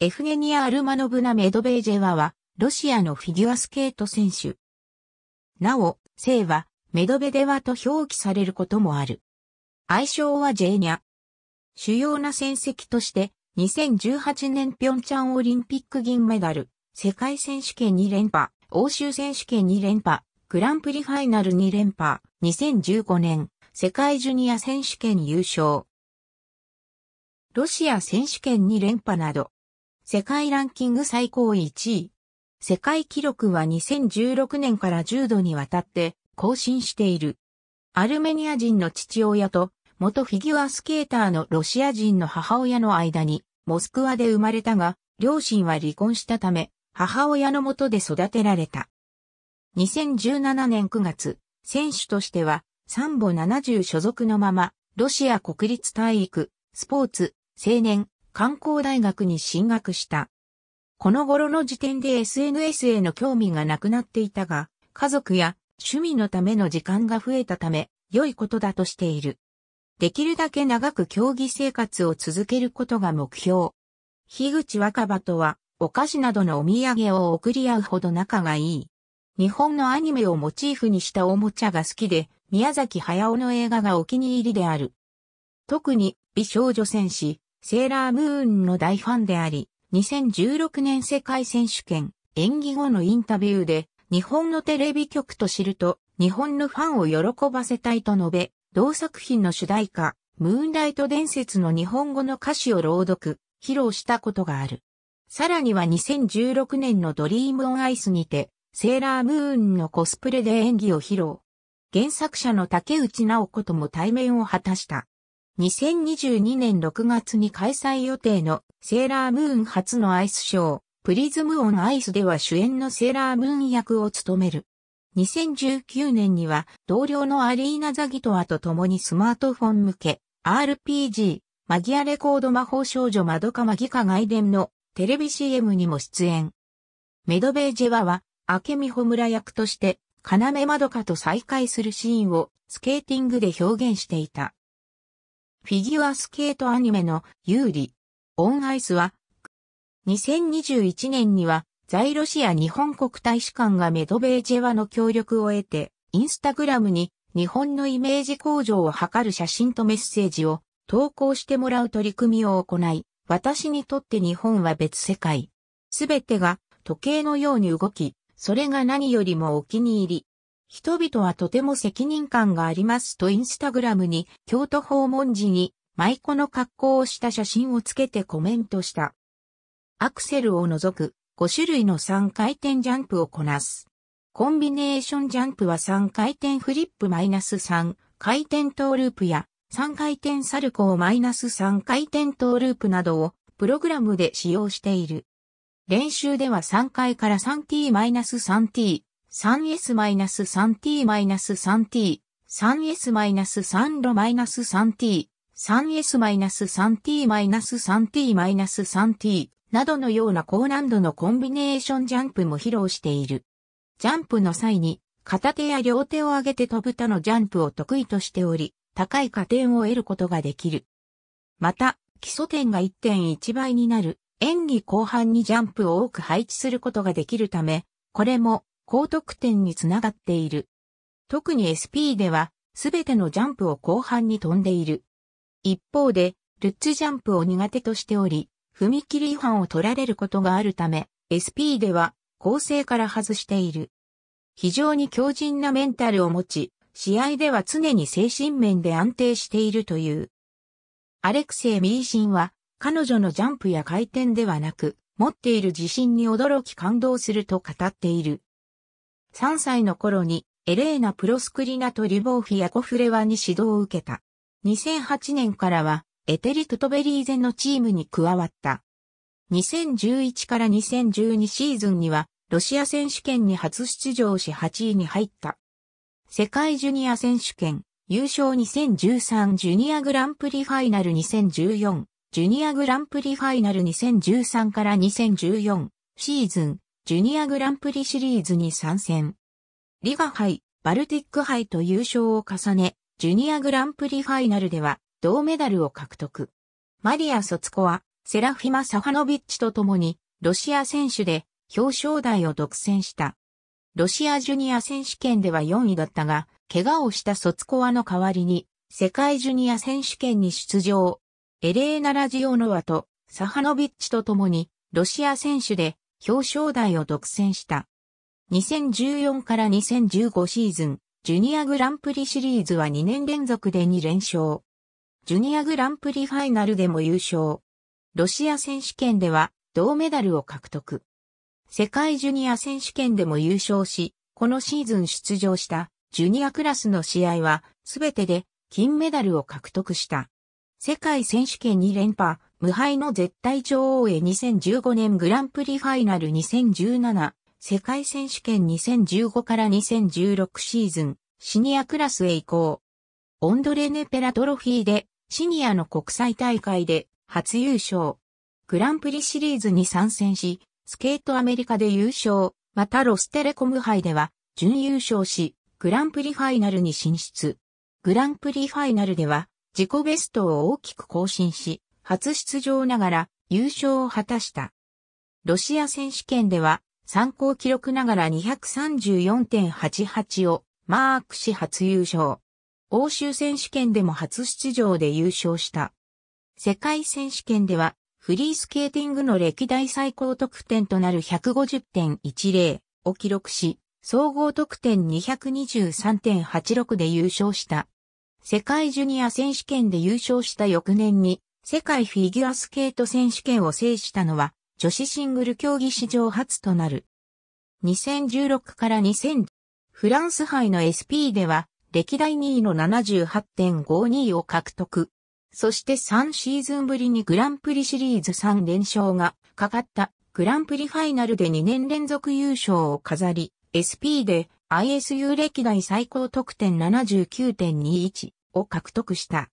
エフゲニア・アルマノブナ・メドベージェワは、ロシアのフィギュアスケート選手。なお、姓は、メドベデワと表記されることもある。愛称はジェーニャ。主要な戦績として、2018年ピョンチャンオリンピック銀メダル、世界選手権2連覇、欧州選手権2連覇、グランプリファイナル2連覇、2015年、世界ジュニア選手権優勝。ロシア選手権2連覇など、世界ランキング最高位1位。世界記録は2016年から10度にわたって更新している。アルメニア人の父親と元フィギュアスケーターのロシア人の母親の間にモスクワで生まれたが、両親は離婚したため、母親のもとで育てられた。2017年9月、選手としては、サンボ70所属のまま、ロシア国立体育、スポーツ、青年、観光大学に進学した。この頃の時点で SNS への興味がなくなっていたが、家族や趣味のための時間が増えたため、良いことだとしている。できるだけ長く競技生活を続けることが目標。樋口若葉とは、お菓子などのお土産を送り合うほど仲がいい。日本のアニメをモチーフにしたおもちゃが好きで、宮崎駿の映画がお気に入りである。特に、美少女戦士、セーラームーンの大ファンであり、2016年世界選手権演技後のインタビューで、日本のテレビ局と知ると、日本のファンを喜ばせたいと述べ、同作品の主題歌、ムーンライト伝説の日本語の歌詞を朗読、披露したことがある。さらには2016年のドリームオンアイスにて、セーラームーンのコスプレで演技を披露。原作者の竹内直子とも対面を果たした。2022年6月に開催予定のセーラームーン初のアイスショー、プリズムオンアイスでは主演のセーラームーン役を務める。2019年には同僚のアリーナ・ザギトアと共にスマートフォン向け RPG マギアレコード魔法少女マドカマギカ外伝のテレビ CM にも出演。メドベージェワは明美穂村役として要まどかと再会するシーンをスケーティングで表現していた。フィギュアスケートアニメの有利。オンアイスは、2021年には、在ロシア日本国大使館がメドベージェワの協力を得て、インスタグラムに日本のイメージ向上を図る写真とメッセージを投稿してもらう取り組みを行い、私にとって日本は別世界。すべてが時計のように動き、それが何よりもお気に入り。人々はとても責任感がありますとインスタグラムに京都訪問時に舞妓の格好をした写真をつけてコメントした。アクセルを除く5種類の3回転ジャンプをこなす。コンビネーションジャンプは3回転フリップマイナス3回転トーループや3回転サルコーマイナス3回転トーループなどをプログラムで使用している。練習では3回から 3t-3t マイナス 3S-3T-3T、3S-3Ro-3T、3S-3T-3T-3T などのような高難度のコンビネーションジャンプも披露している。ジャンプの際に片手や両手を上げて飛ぶ他のジャンプを得意としており、高い加点を得ることができる。また、基礎点が1.1倍になる演技後半にジャンプを多く配置することができるため、これも高得点につながっている。特に SP では、すべてのジャンプを後半に飛んでいる。一方で、ルッツジャンプを苦手としており、踏切違反を取られることがあるため、SP では構成から外している。非常に強靭なメンタルを持ち、試合では常に精神面で安定しているという。アレクセイ・ミーシンは、彼女のジャンプや回転ではなく、持っている自信に驚き感動すると語っている。3歳の頃にエレーナ・プロスクリナとリボーフ・ィア・コフレワに指導を受けた。2008年からはエテリ・トトベリーゼのチームに加わった。2011から2012シーズンにはロシア選手権に初出場し8位に入った。世界ジュニア選手権優勝2013ジュニアグランプリファイナル2014ジュニアグランプリファイナル2013から2014シーズンジュニアグランプリシリーズに参戦。リガ杯、バルティック杯と優勝を重ね、ジュニアグランプリファイナルでは銅メダルを獲得。マリア・ソツコは、セラフィマ・サファノビッチと共に、ロシア選手で表彰台を独占した。ロシアジュニア選手権では4位だったが、怪我をしたソツコワの代わりに、世界ジュニア選手権に出場。エレーナ・ラジオノワとサハノビッチと共に、ロシア選手で表彰台を独占した。2014から2015シーズン、ジュニアグランプリシリーズは2年連続で2連勝。ジュニアグランプリファイナルでも優勝。ロシア選手権では銅メダルを獲得。世界ジュニア選手権でも優勝し、このシーズン出場したジュニアクラスの試合は全てで金メダルを獲得した。世界選手権2連覇、無敗の絶対女王へ2015年グランプリファイナル2017、世界選手権2015から2016シーズン、シニアクラスへ移行。オンドレネペラトロフィーで、シニアの国際大会で、初優勝。グランプリシリーズに参戦し、スケートアメリカで優勝、またロステレコム杯では、準優勝し、グランプリファイナルに進出。グランプリファイナルでは、自己ベストを大きく更新し、初出場ながら優勝を果たした。ロシア選手権では参考記録ながら234.88をマークし初優勝。欧州選手権でも初出場で優勝した。世界選手権ではフリースケーティングの歴代最高得点となる150.10を記録し、総合得点223.86で優勝した。世界ジュニア選手権で優勝した翌年に世界フィギュアスケート選手権を制したのは、女子シングル競技史上初となる。2016から2000、フランス杯の SP では、歴代2位の78.52を獲得。そして3シーズンぶりにグランプリシリーズ3連勝がかかったグランプリファイナルで2年連続優勝を飾り、SP で ISU 歴代最高得点79.21を獲得した。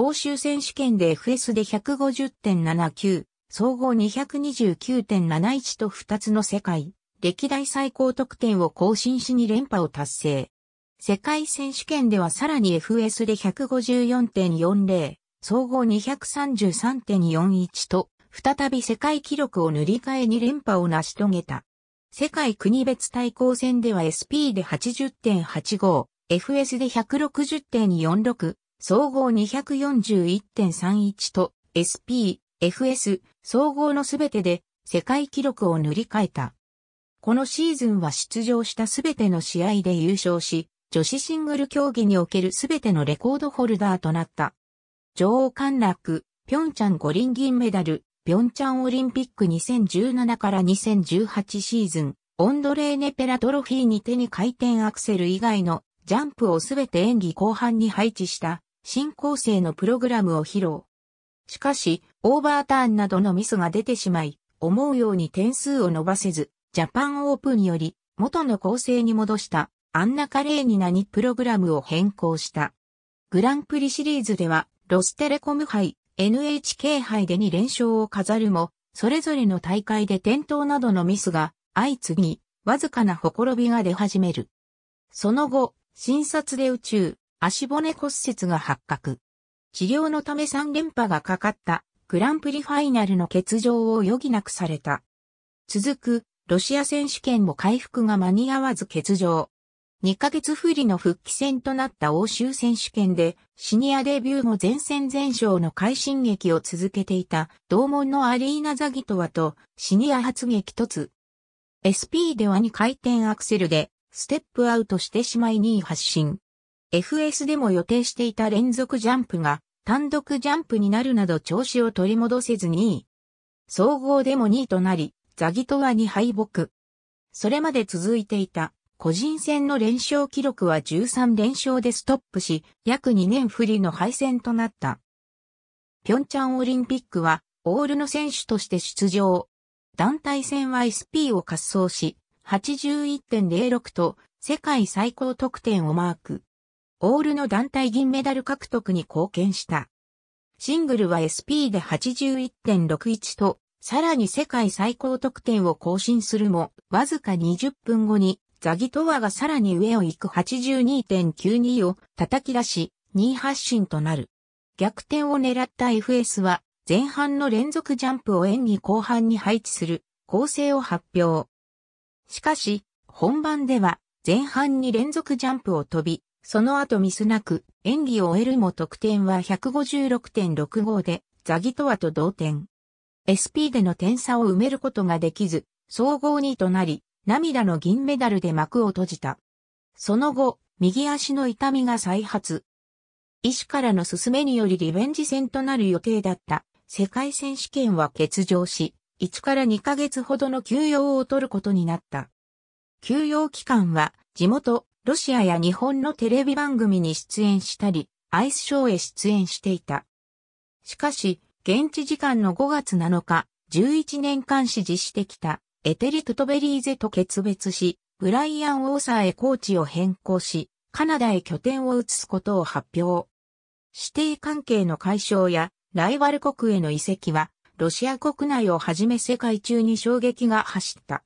欧州選手権で FS で150.79、総合229.71と2つの世界、歴代最高得点を更新し2連覇を達成。世界選手権ではさらに FS で154.40、総合233.41と、再び世界記録を塗り替え2連覇を成し遂げた。世界国別対抗戦では SP で80.85、FS で160.46、総合241.31と SP、FS、総合のすべてで世界記録を塗り替えた。このシーズンは出場したすべての試合で優勝し、女子シングル競技におけるすべてのレコードホルダーとなった。女王陥落、ピョンチャン五輪銀メダル、ピョンチャンオリンピック2017から2018シーズン、オンドレーネペラトロフィーに手に回転アクセル以外のジャンプをすべて演技後半に配置した新構成のプログラムを披露。しかし、オーバーターンなどのミスが出てしまい、思うように点数を伸ばせず、ジャパンオープンより元の構成に戻したアンナ・カレーニナにプログラムを変更した。グランプリシリーズでは、ロステレコム杯、NHK 杯で2連勝を飾るも、それぞれの大会で転倒などのミスが相次ぎ、わずかなほころびが出始める。その後、診察で宇宙、足骨骨折が発覚。治療のため3連覇がかかったグランプリファイナルの欠場を余儀なくされた。続くロシア選手権も回復が間に合わず欠場。2ヶ月不利の復帰戦となった欧州選手権でシニアデビュー後前線前哨の快進撃を続けていた同門のアリーナ・ザギトワとシニア発撃突。SP では2回転アクセルでステップアウトしてしまい2位発進。FS でも予定していた連続ジャンプが単独ジャンプになるなど調子を取り戻せず2位。総合でも2位となり、ザギトワに敗北。それまで続いていた個人戦の連勝記録は13連勝でストップし、約2年不利の敗戦となった。ピョンチャンオリンピックはオールの選手として出場。団体戦は SP を滑走し、81.06と世界最高得点をマーク。オールの団体銀メダル獲得に貢献した。シングルは SP で81.61と、さらに世界最高得点を更新するも、わずか20分後にザギトワがさらに上を行く82.92を叩き出し、2位発進となる。逆転を狙った FS は、前半の連続ジャンプを演技後半に配置する構成を発表。しかし、本番では前半に連続ジャンプを飛び、その後ミスなく演技を終えるも得点は156.65でザギトワと同点。SP での点差を埋めることができず、総合2位となり、涙の銀メダルで幕を閉じた。その後、右足の痛みが再発。医師からの勧めによりリベンジ戦となる予定だった世界選手権は欠場し、1から2ヶ月ほどの休養を取ることになった。休養期間は地元ロシアや日本のテレビ番組に出演したり、アイスショーへ出演していた。しかし、現地時間の5月7日、11年間支持してきたエテリ・トトベリーゼと決別し、ブライアン・オーサーへコーチを変更し、カナダへ拠点を移すことを発表。指定関係の解消やライバル国への移籍は、ロシア国内をはじめ世界中に衝撃が走った。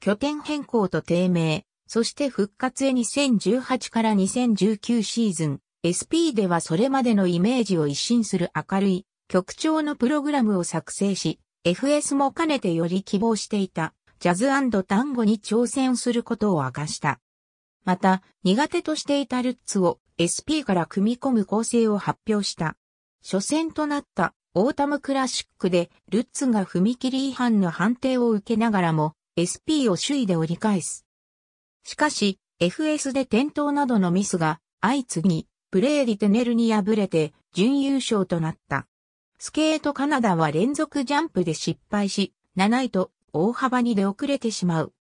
拠点変更と低迷、そして復活へ2018から2019シーズン、SP ではそれまでのイメージを一新する明るい、曲調のプログラムを作成し、FS も兼ねてより希望していた、ジャズ単語に挑戦することを明かした。また、苦手としていたルッツを SP から組み込む構成を発表した。初戦となったオータムクラシックでルッツが踏切違反の判定を受けながらも SP を首位で折り返す。しかし、FS で転倒などのミスが相次ぎ、プレーリテネルに敗れて準優勝となった。スケートカナダは連続ジャンプで失敗し、7位と大幅に出遅れてしまう。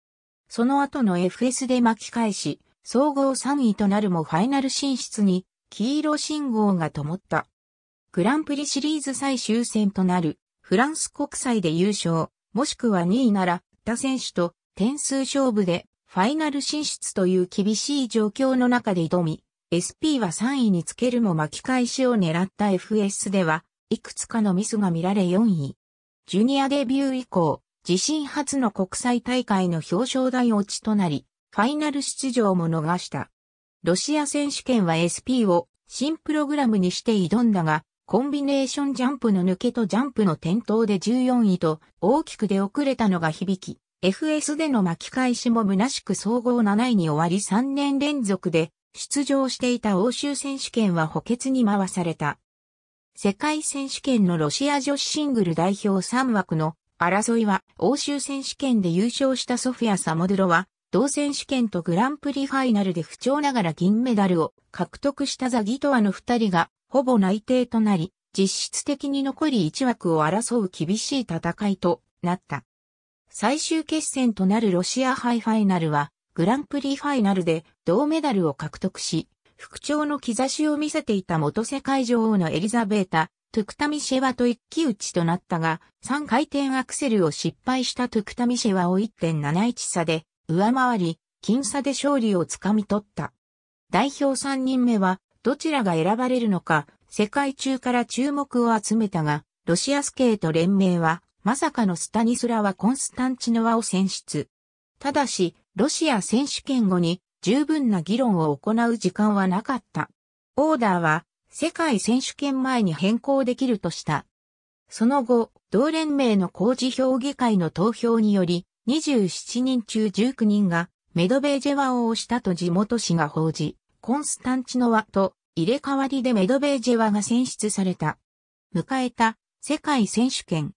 その後の FS で巻き返し、総合3位となるもファイナル進出に黄色信号が灯った。グランプリシリーズ最終戦となるフランス国際で優勝、もしくは2位なら他選手と点数勝負でファイナル進出という厳しい状況の中で挑み、SP は3位につけるも巻き返しを狙った FS では、いくつかのミスが見られ4位。ジュニアデビュー以降、自身初の国際大会の表彰台落ちとなり、ファイナル出場も逃した。ロシア選手権は SP を新プログラムにして挑んだが、コンビネーションジャンプの抜けとジャンプの転倒で14位と大きく出遅れたのが響き、FS での巻き返しも虚しく総合7位に終わり3年連続で出場していた欧州選手権は補欠に回された。世界選手権のロシア女子シングル代表3枠の争いは欧州選手権で優勝したソフィア・サモドゥロは同選手権とグランプリファイナルで不調ながら銀メダルを獲得したザギトワの2人がほぼ内定となり実質的に残り1枠を争う厳しい戦いとなった。最終決戦となるロシア杯ファイナルは、グランプリファイナルで銅メダルを獲得し、復調の兆しを見せていた元世界女王のエリザベータ、トゥクタミシェワと一騎打ちとなったが、3回転アクセルを失敗したトゥクタミシェワを1.71差で上回り、僅差で勝利をつかみ取った。代表3人目は、どちらが選ばれるのか、世界中から注目を集めたが、ロシアスケート連盟は、まさかのスタニスラはコンスタンチノワを選出。ただし、ロシア選手権後に十分な議論を行う時間はなかった。オーダーは世界選手権前に変更できるとした。その後、同連盟の工事評議会の投票により、27人中19人がメドベージェワを押したと地元紙が報じ、コンスタンチノワと入れ替わりでメドベージェワが選出された。迎えた世界選手権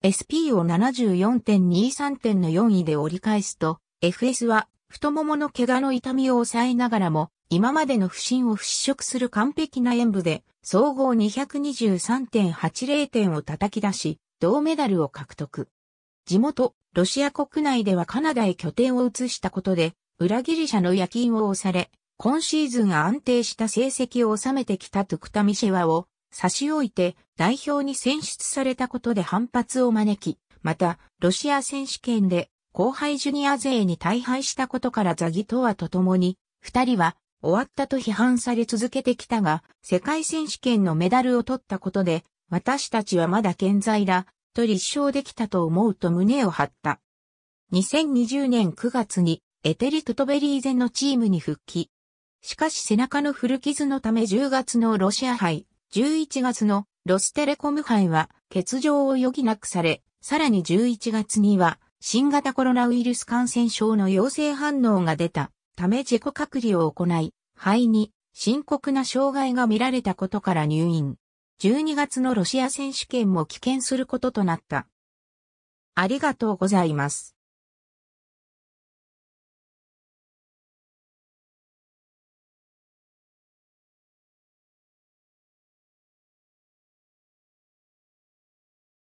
SP を74.23点の4位で折り返すと、FS は太ももの怪我の痛みを抑えながらも、今までの不振を払拭する完璧な演武で、総合223.80点を叩き出し、銅メダルを獲得。地元、ロシア国内ではカナダへ拠点を移したことで、裏切り者の夜勤を押され、今シーズン安定した成績を収めてきたトゥクタミシェワを差し置いて、代表に選出されたことで反発を招き、また、ロシア選手権で後輩ジュニア勢に大敗したことからザギトワと共に、二人は終わったと批判され続けてきたが、世界選手権のメダルを取ったことで、私たちはまだ健在だ、と立証できたと思うと胸を張った。2020年9月にエテリ・トトベリーゼのチームに復帰。しかし背中の古傷のため10月のロシア杯、11月のロステレコム杯は欠場を余儀なくされ、さらに11月には新型コロナウイルス感染症の陽性反応が出たため自己隔離を行い、肺に深刻な障害が見られたことから入院。12月のロシア選手権も棄権することとなった。ありがとうございます。